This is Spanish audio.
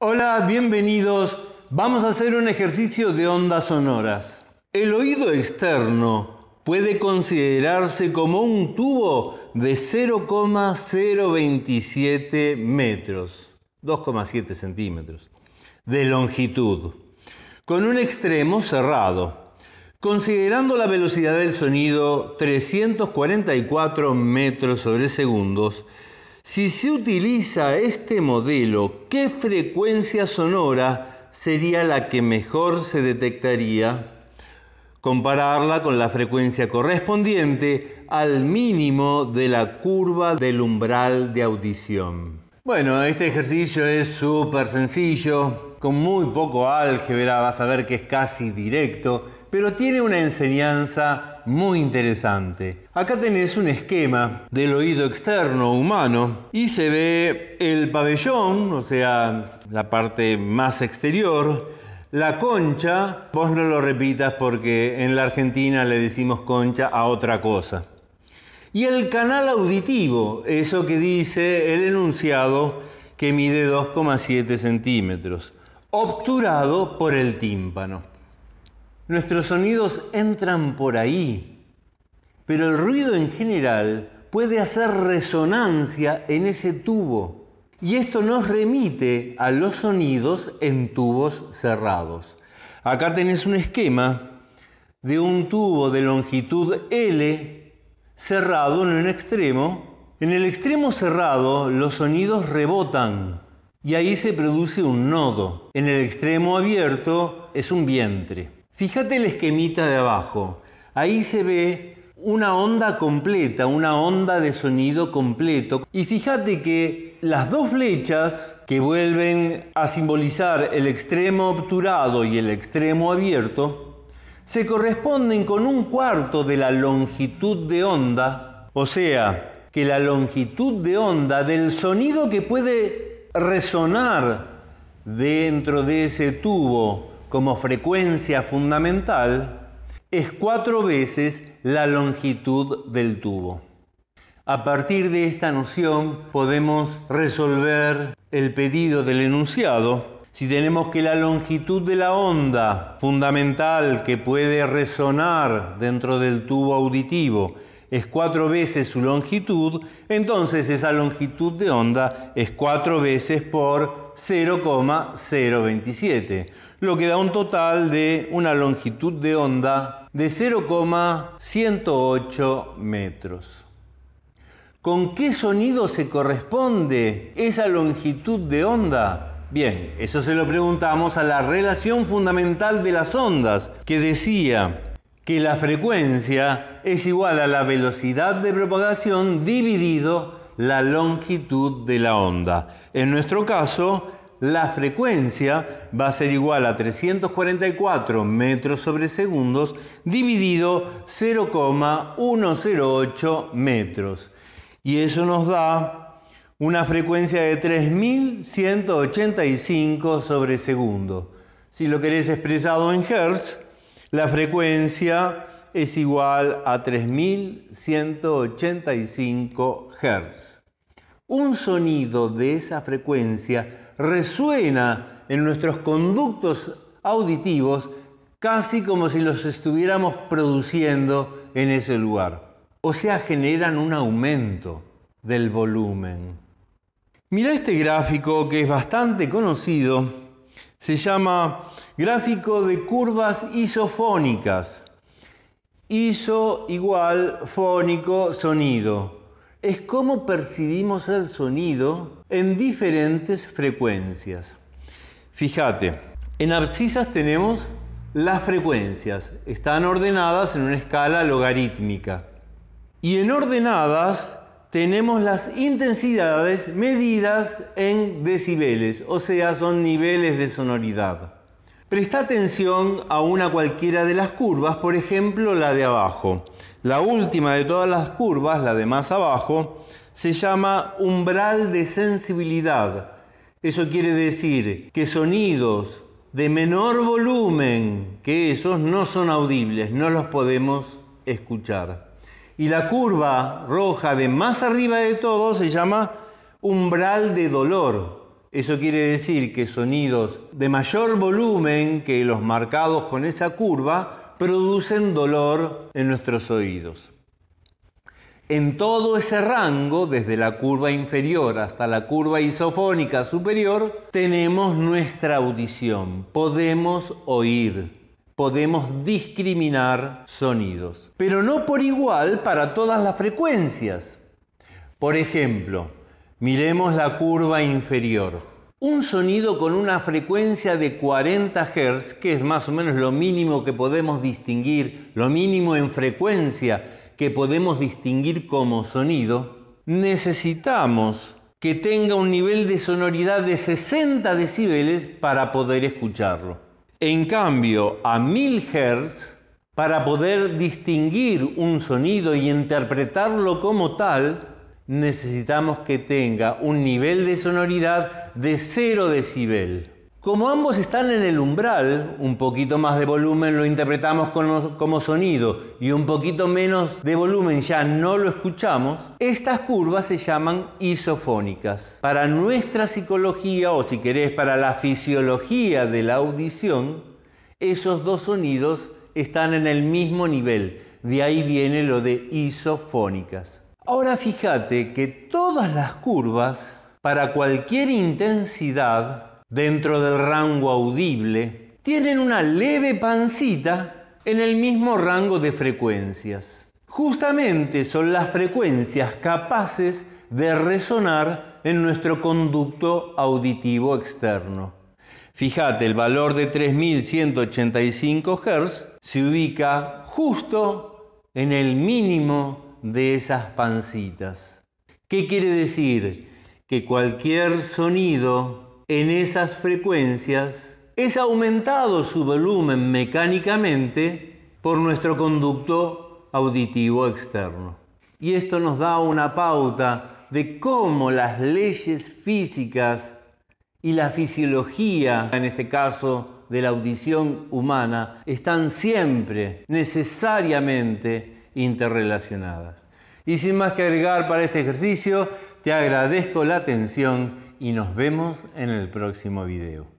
Hola, bienvenidos. Vamos a hacer un ejercicio de ondas sonoras. El oído externo puede considerarse como un tubo de 0,027 metros, 2,7 centímetros, de longitud, con un extremo cerrado, considerando la velocidad del sonido 344 metros sobre segundos, si se utiliza este modelo, ¿qué frecuencia sonora sería la que mejor se detectaría? Compararla con la frecuencia correspondiente al mínimo de la curva del umbral de audición. Bueno, este ejercicio es súper sencillo, con muy poco álgebra, vas a ver que es casi directo, pero tiene una enseñanza muy interesante. Acá tenés un esquema del oído externo humano y se ve el pabellón, o sea, la parte más exterior, la concha, vos no lo repitas porque en la Argentina le decimos concha a otra cosa. Y el canal auditivo, eso que dice el enunciado que mide 2,7 centímetros, obturado por el tímpano. Nuestros sonidos entran por ahí, pero el ruido en general puede hacer resonancia en ese tubo. Y esto nos remite a los sonidos en tubos cerrados. Acá tenés un esquema de un tubo de longitud L cerrado en un extremo. En el extremo cerrado los sonidos rebotan y ahí se produce un nodo. En el extremo abierto es un vientre. Fíjate el esquemita de abajo. Ahí se ve una onda completa, una onda de sonido completo. Y fíjate que las dos flechas que vuelven a simbolizar el extremo obturado y el extremo abierto se corresponden con un cuarto de la longitud de onda, o sea, que la longitud de onda del sonido que puede resonar dentro de ese tubo como frecuencia fundamental es cuatro veces la longitud del tubo. A partir de esta noción podemos resolver el pedido del enunciado. Si tenemos que la longitud de la onda fundamental que puede resonar dentro del tubo auditivo es cuatro veces su longitud, entonces esa longitud de onda es cuatro veces por 0,027, lo que da un total de una longitud de onda de 0,108 metros. ¿Con qué sonido se corresponde esa longitud de onda? Bien, eso se lo preguntamos a la relación fundamental de las ondas, que decía que la frecuencia es igual a la velocidad de propagación dividido la longitud de la onda. En nuestro caso, la frecuencia va a ser igual a 344 metros sobre segundos dividido 0,108 metros. Y eso nos da una frecuencia de 3185 sobre segundo. Si lo querés expresado en Hertz, la frecuencia es igual a 3185 Hz. Un sonido de esa frecuencia resuena en nuestros conductos auditivos casi como si los estuviéramos produciendo en ese lugar. O sea, generan un aumento del volumen. Mira este gráfico que es bastante conocido. Se llama gráfico de curvas isofónicas. Hizo igual fónico sonido. Es como percibimos el sonido en diferentes frecuencias. Fíjate, en abscisas tenemos las frecuencias. Están ordenadas en una escala logarítmica. Y en ordenadas tenemos las intensidades medidas en decibeles, o sea, son niveles de sonoridad. Presta atención a una cualquiera de las curvas, por ejemplo la de abajo. La última de todas las curvas, la de más abajo, se llama umbral de sensibilidad. Eso quiere decir que sonidos de menor volumen que esos no son audibles, no los podemos escuchar. Y la curva roja de más arriba de todo se llama umbral de dolor. Eso quiere decir que sonidos de mayor volumen que los marcados con esa curva producen dolor en nuestros oídos. En todo ese rango, desde la curva inferior hasta la curva isofónica superior, tenemos nuestra audición. Podemos oír, podemos discriminar sonidos, pero no por igual para todas las frecuencias. Por ejemplo, Miremos la curva inferior. Un sonido con una frecuencia de 40 Hz, que es más o menos lo mínimo que podemos distinguir, lo mínimo en frecuencia que podemos distinguir como sonido, necesitamos que tenga un nivel de sonoridad de 60 decibeles para poder escucharlo. En cambio, a 1000 Hz, para poder distinguir un sonido y interpretarlo como tal, necesitamos que tenga un nivel de sonoridad de 0 decibel. Como ambos están en el umbral, un poquito más de volumen lo interpretamos como, sonido y un poquito menos de volumen ya no lo escuchamos, estas curvas se llaman isofónicas. Para nuestra psicología o si querés para la fisiología de la audición, esos dos sonidos están en el mismo nivel. De ahí viene lo de isofónicas. Ahora fíjate que todas las curvas, para cualquier intensidad dentro del rango audible, tienen una leve pancita en el mismo rango de frecuencias. Justamente son las frecuencias capaces de resonar en nuestro conducto auditivo externo. Fíjate, el valor de 3185 Hz se ubica justo en el mínimo de esas pancitas. ¿Qué quiere decir? Que cualquier sonido en esas frecuencias es aumentado su volumen mecánicamente por nuestro conducto auditivo externo. Y esto nos da una pauta de cómo las leyes físicas y la fisiología, en este caso de la audición humana, están siempre necesariamente interrelacionadas. Y sin más que agregar para este ejercicio, te agradezco la atención y nos vemos en el próximo video.